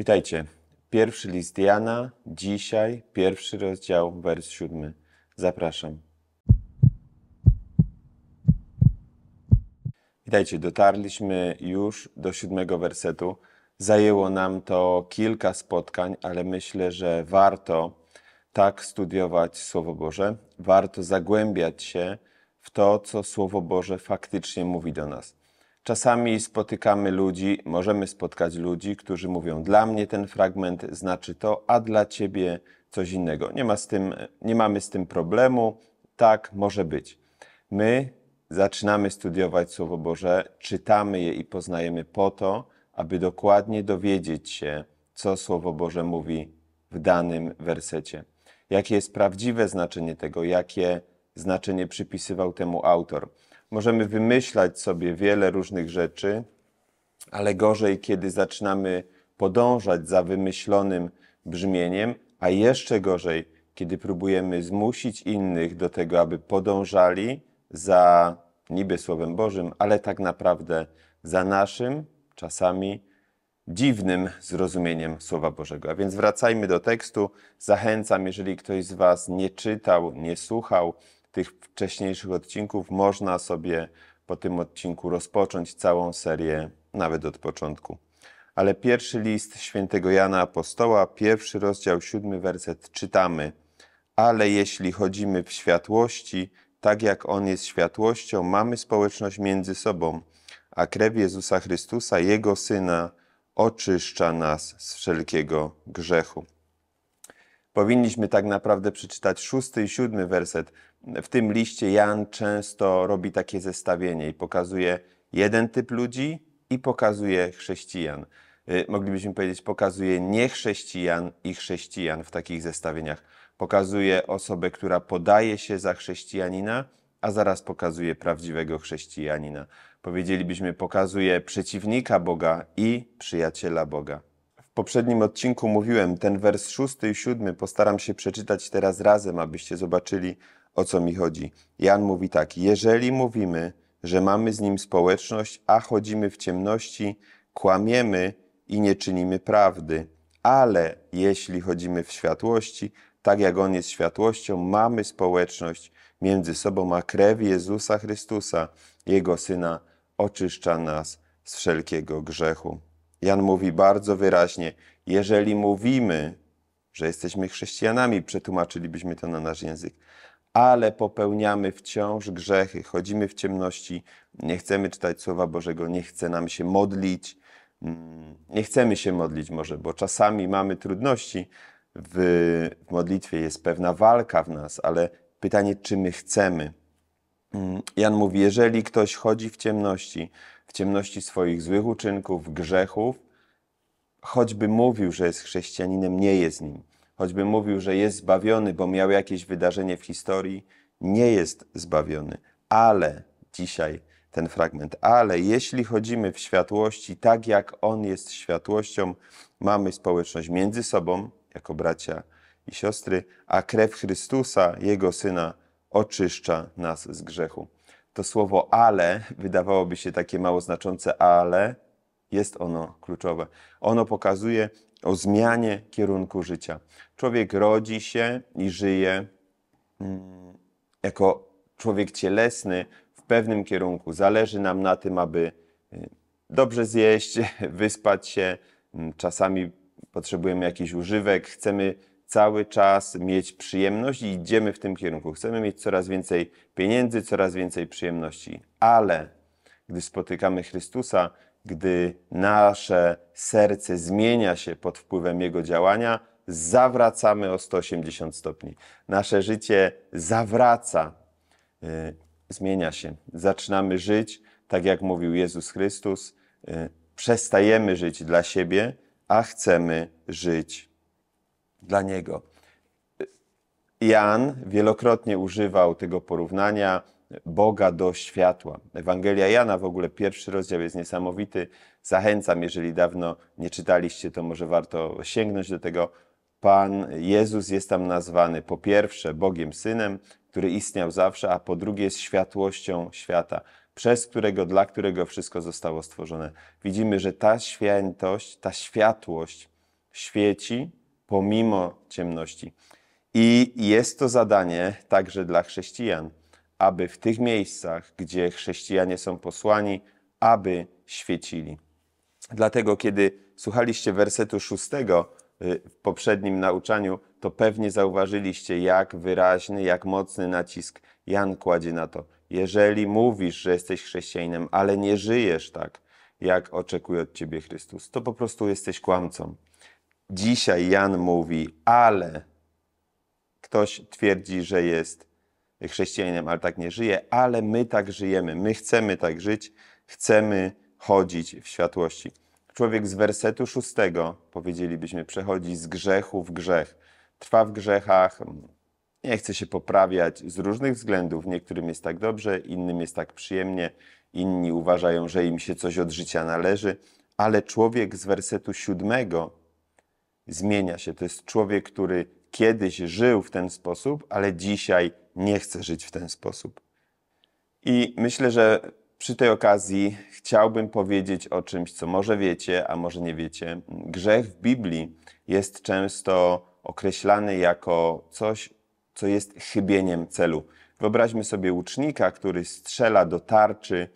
Witajcie. Pierwszy list Jana, dzisiaj pierwszy rozdział, wers siódmy. Zapraszam. Witajcie, dotarliśmy już do siódmego wersetu. Zajęło nam to kilka spotkań, ale myślę, że warto tak studiować Słowo Boże, warto zagłębiać się w to, co Słowo Boże faktycznie mówi do nas. Czasami spotykamy ludzi, możemy spotkać ludzi, którzy mówią: Dla mnie ten fragment znaczy to, a dla ciebie coś innego. Nie, ma z tym, nie mamy z tym problemu. Tak może być. My zaczynamy studiować Słowo Boże, czytamy je i poznajemy po to, aby dokładnie dowiedzieć się, co Słowo Boże mówi w danym wersecie. Jakie jest prawdziwe znaczenie tego, jakie znaczenie przypisywał temu autor. Możemy wymyślać sobie wiele różnych rzeczy, ale gorzej, kiedy zaczynamy podążać za wymyślonym brzmieniem, a jeszcze gorzej, kiedy próbujemy zmusić innych do tego, aby podążali za niby Słowem Bożym, ale tak naprawdę za naszym, czasami dziwnym zrozumieniem Słowa Bożego. A więc wracajmy do tekstu. Zachęcam, jeżeli ktoś z Was nie czytał, nie słuchał, tych wcześniejszych odcinków, można sobie po tym odcinku rozpocząć całą serię nawet od początku. Ale pierwszy list świętego Jana Apostoła, pierwszy rozdział, siódmy werset czytamy: Ale jeśli chodzimy w światłości, tak jak On jest światłością, mamy społeczność między sobą, a krew Jezusa Chrystusa, Jego Syna, oczyszcza nas z wszelkiego grzechu. Powinniśmy tak naprawdę przeczytać szósty i siódmy werset w tym liście Jan często robi takie zestawienie i pokazuje jeden typ ludzi i pokazuje chrześcijan. Y, moglibyśmy powiedzieć, pokazuje niechrześcijan i chrześcijan w takich zestawieniach. Pokazuje osobę, która podaje się za chrześcijanina, a zaraz pokazuje prawdziwego chrześcijanina. Powiedzielibyśmy, pokazuje przeciwnika Boga i przyjaciela Boga poprzednim odcinku mówiłem, ten wers szósty i siódmy postaram się przeczytać teraz razem, abyście zobaczyli, o co mi chodzi. Jan mówi tak: Jeżeli mówimy, że mamy z nim społeczność, a chodzimy w ciemności, kłamiemy i nie czynimy prawdy. Ale jeśli chodzimy w światłości, tak jak on jest światłością, mamy społeczność między sobą, a krew Jezusa Chrystusa, jego syna, oczyszcza nas z wszelkiego grzechu. Jan mówi bardzo wyraźnie: jeżeli mówimy, że jesteśmy chrześcijanami, przetłumaczylibyśmy to na nasz język, ale popełniamy wciąż grzechy, chodzimy w ciemności, nie chcemy czytać Słowa Bożego, nie chce nam się modlić. Mm, nie chcemy się modlić, może, bo czasami mamy trudności. W, w modlitwie jest pewna walka w nas, ale pytanie, czy my chcemy. Mm, Jan mówi, jeżeli ktoś chodzi w ciemności, w ciemności swoich złych uczynków, grzechów, choćby mówił, że jest chrześcijaninem, nie jest nim. Choćby mówił, że jest zbawiony, bo miał jakieś wydarzenie w historii, nie jest zbawiony. Ale dzisiaj ten fragment, ale jeśli chodzimy w światłości, tak jak On jest światłością, mamy społeczność między sobą, jako bracia i siostry, a krew Chrystusa, Jego Syna, oczyszcza nas z grzechu. To słowo ale, wydawałoby się takie mało znaczące, ale jest ono kluczowe. Ono pokazuje o zmianie kierunku życia. Człowiek rodzi się i żyje mm, jako człowiek cielesny w pewnym kierunku. Zależy nam na tym, aby y, dobrze zjeść, wyspać się. Mm, czasami potrzebujemy jakichś używek, chcemy cały czas mieć przyjemność i idziemy w tym kierunku. Chcemy mieć coraz więcej pieniędzy, coraz więcej przyjemności, ale gdy spotykamy Chrystusa, gdy nasze serce zmienia się pod wpływem Jego działania, zawracamy o 180 stopni. Nasze życie zawraca, y, zmienia się. Zaczynamy żyć, tak jak mówił Jezus Chrystus, y, przestajemy żyć dla siebie, a chcemy żyć dla niego. Jan wielokrotnie używał tego porównania Boga do światła. Ewangelia Jana, w ogóle pierwszy rozdział jest niesamowity. Zachęcam, jeżeli dawno nie czytaliście, to może warto sięgnąć do tego. Pan Jezus jest tam nazwany po pierwsze Bogiem Synem, który istniał zawsze, a po drugie jest światłością świata, przez którego, dla którego wszystko zostało stworzone. Widzimy, że ta świętość, ta światłość świeci pomimo ciemności. I jest to zadanie także dla chrześcijan, aby w tych miejscach, gdzie chrześcijanie są posłani, aby świecili. Dlatego, kiedy słuchaliście wersetu szóstego y, w poprzednim nauczaniu, to pewnie zauważyliście, jak wyraźny, jak mocny nacisk Jan kładzie na to. Jeżeli mówisz, że jesteś chrześcijaninem, ale nie żyjesz tak, jak oczekuje od ciebie Chrystus, to po prostu jesteś kłamcą. Dzisiaj Jan mówi, ale ktoś twierdzi, że jest chrześcijaninem, ale tak nie żyje, ale my tak żyjemy, my chcemy tak żyć, chcemy chodzić w światłości. Człowiek z wersetu szóstego, powiedzielibyśmy, przechodzi z grzechu w grzech. Trwa w grzechach, nie chce się poprawiać z różnych względów. Niektórym jest tak dobrze, innym jest tak przyjemnie, inni uważają, że im się coś od życia należy, ale człowiek z wersetu siódmego zmienia się. To jest człowiek, który kiedyś żył w ten sposób, ale dzisiaj nie chce żyć w ten sposób. I myślę, że przy tej okazji chciałbym powiedzieć o czymś, co może wiecie, a może nie wiecie. Grzech w Biblii jest często określany jako coś, co jest chybieniem celu. Wyobraźmy sobie łucznika, który strzela do tarczy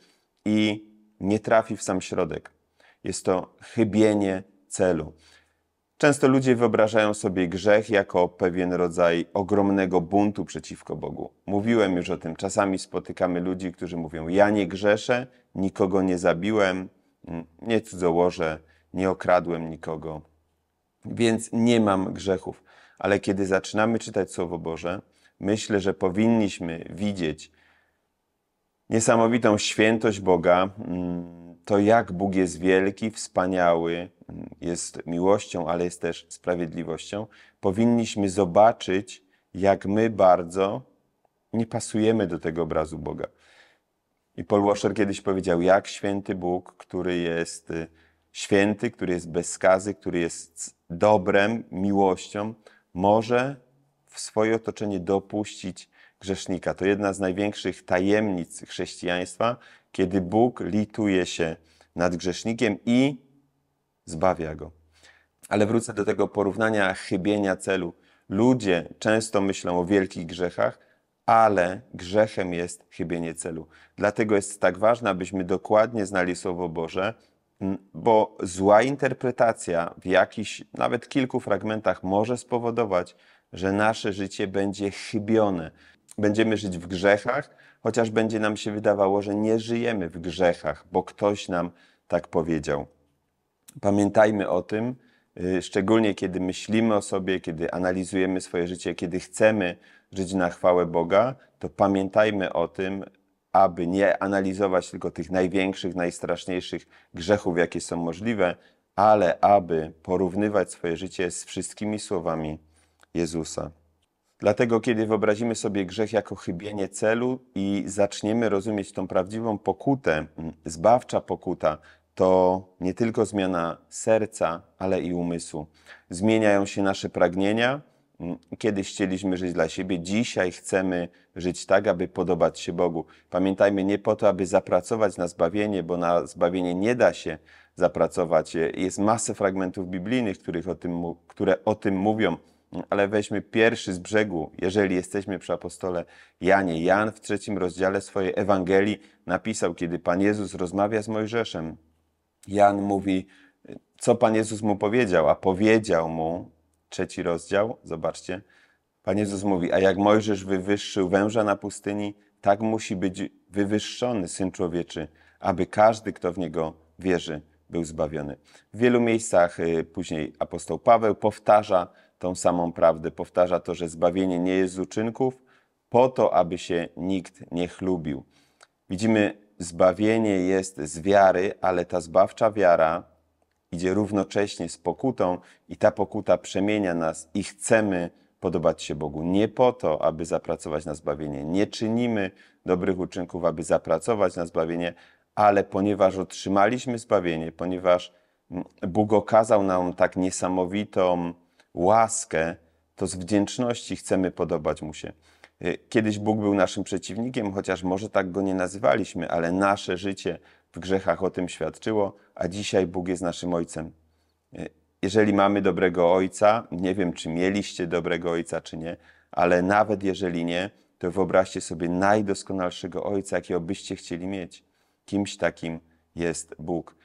i nie trafi w sam środek. Jest to chybienie celu. Często ludzie wyobrażają sobie grzech jako pewien rodzaj ogromnego buntu przeciwko Bogu. Mówiłem już o tym, czasami spotykamy ludzi, którzy mówią: Ja nie grzeszę, nikogo nie zabiłem, nie cudzołożę, nie okradłem nikogo, więc nie mam grzechów. Ale kiedy zaczynamy czytać Słowo Boże, myślę, że powinniśmy widzieć niesamowitą świętość Boga, to jak Bóg jest wielki, wspaniały, jest miłością, ale jest też sprawiedliwością, powinniśmy zobaczyć, jak my bardzo nie pasujemy do tego obrazu Boga. I Paul Washer kiedyś powiedział, jak święty Bóg, który jest y, święty, który jest bez skazy, który jest dobrem, miłością, może w swoje otoczenie dopuścić grzesznika. To jedna z największych tajemnic chrześcijaństwa, kiedy Bóg lituje się nad grzesznikiem i zbawia go. Ale wrócę do tego porównania chybienia celu. Ludzie często myślą o wielkich grzechach, ale grzechem jest chybienie celu. Dlatego jest tak ważne, abyśmy dokładnie znali Słowo Boże, bo zła interpretacja w jakichś, nawet kilku fragmentach może spowodować, że nasze życie będzie chybione. Będziemy żyć w grzechach, chociaż będzie nam się wydawało, że nie żyjemy w grzechach, bo ktoś nam tak powiedział pamiętajmy o tym, y, szczególnie kiedy myślimy o sobie, kiedy analizujemy swoje życie, kiedy chcemy żyć na chwałę Boga, to pamiętajmy o tym, aby nie analizować tylko tych największych, najstraszniejszych grzechów, jakie są możliwe, ale aby porównywać swoje życie z wszystkimi słowami Jezusa. Dlatego, kiedy wyobrazimy sobie grzech jako chybienie celu i zaczniemy rozumieć tą prawdziwą pokutę, mm, zbawcza pokuta, to nie tylko zmiana serca, ale i umysłu. Zmieniają się nasze pragnienia. Mm, kiedyś chcieliśmy żyć dla siebie, dzisiaj chcemy żyć tak, aby podobać się Bogu. Pamiętajmy, nie po to, aby zapracować na zbawienie, bo na zbawienie nie da się zapracować. Jest masę fragmentów biblijnych, których o tym, które o tym mówią, mm, ale weźmy pierwszy z brzegu, jeżeli jesteśmy przy apostole Janie. Jan w trzecim rozdziale swojej Ewangelii napisał, kiedy Pan Jezus rozmawia z Mojżeszem, Jan mówi, co Pan Jezus mu powiedział, a powiedział mu, trzeci rozdział, zobaczcie, Pan Jezus mówi, a jak Mojżesz wywyższył węża na pustyni, tak musi być wywyższony Syn Człowieczy, aby każdy, kto w Niego wierzy, był zbawiony. W wielu miejscach y, później apostoł Paweł powtarza tą samą prawdę, powtarza to, że zbawienie nie jest z uczynków, po to, aby się nikt nie chlubił. Widzimy zbawienie jest z wiary, ale ta zbawcza wiara idzie równocześnie z pokutą i ta pokuta przemienia nas i chcemy podobać się Bogu. Nie po to, aby zapracować na zbawienie. Nie czynimy dobrych uczynków, aby zapracować na zbawienie, ale ponieważ otrzymaliśmy zbawienie, ponieważ mm, Bóg okazał nam tak niesamowitą łaskę, to z wdzięczności chcemy podobać Mu się. Y, kiedyś Bóg był naszym przeciwnikiem, chociaż może tak go nie nazywaliśmy, ale nasze życie w grzechach o tym świadczyło, a dzisiaj Bóg jest naszym ojcem. Y, jeżeli mamy dobrego ojca, nie wiem czy mieliście dobrego ojca czy nie, ale nawet jeżeli nie, to wyobraźcie sobie najdoskonalszego ojca, jakiego byście chcieli mieć. Kimś takim jest Bóg.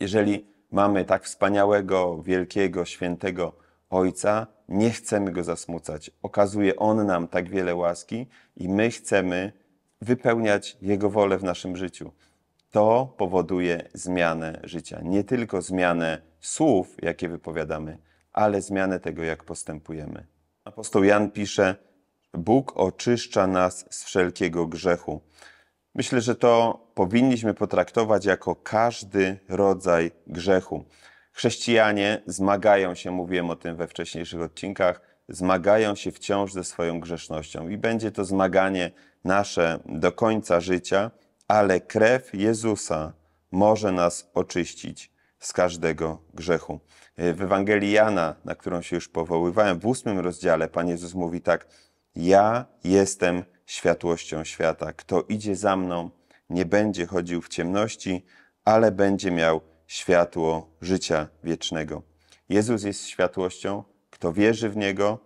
Jeżeli mamy tak wspaniałego, wielkiego, świętego Ojca, nie chcemy Go zasmucać. Okazuje On nam tak wiele łaski i my chcemy wypełniać Jego wolę w naszym życiu. To powoduje zmianę życia. Nie tylko zmianę słów, jakie wypowiadamy, ale zmianę tego, jak postępujemy. Apostoł Jan pisze: Bóg oczyszcza nas z wszelkiego grzechu. Myślę, że to powinniśmy potraktować jako każdy rodzaj grzechu. Chrześcijanie zmagają się, mówiłem o tym we wcześniejszych odcinkach, zmagają się wciąż ze swoją grzesznością i będzie to zmaganie nasze do końca życia, ale krew Jezusa może nas oczyścić z każdego grzechu. W Ewangelii Jana, na którą się już powoływałem, w ósmym rozdziale Pan Jezus mówi tak: Ja jestem światłością świata. Kto idzie za mną, nie będzie chodził w ciemności, ale będzie miał światło życia wiecznego. Jezus jest światłością. Kto wierzy w Niego,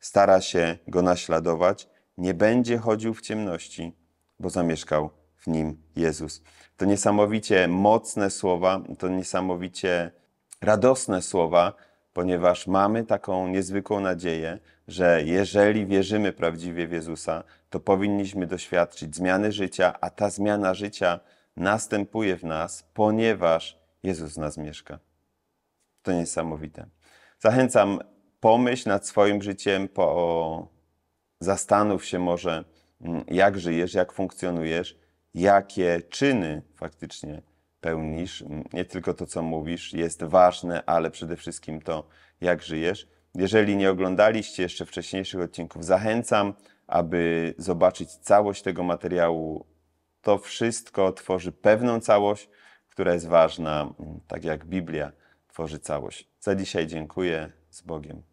stara się Go naśladować, nie będzie chodził w ciemności, bo zamieszkał w Nim Jezus. To niesamowicie mocne słowa, to niesamowicie radosne słowa, ponieważ mamy taką niezwykłą nadzieję, że jeżeli wierzymy prawdziwie w Jezusa, to powinniśmy doświadczyć zmiany życia, a ta zmiana życia następuje w nas, ponieważ Jezus w nas mieszka. To niesamowite. Zachęcam, pomyśl nad swoim życiem, po... zastanów się może, mm, jak żyjesz, jak funkcjonujesz, jakie czyny faktycznie pełnisz. Mm, nie tylko to, co mówisz, jest ważne, ale przede wszystkim to, jak żyjesz. Jeżeli nie oglądaliście jeszcze wcześniejszych odcinków, zachęcam, aby zobaczyć całość tego materiału. To wszystko tworzy pewną całość, która jest ważna, tak jak Biblia tworzy całość. Za dzisiaj dziękuję. Z Bogiem.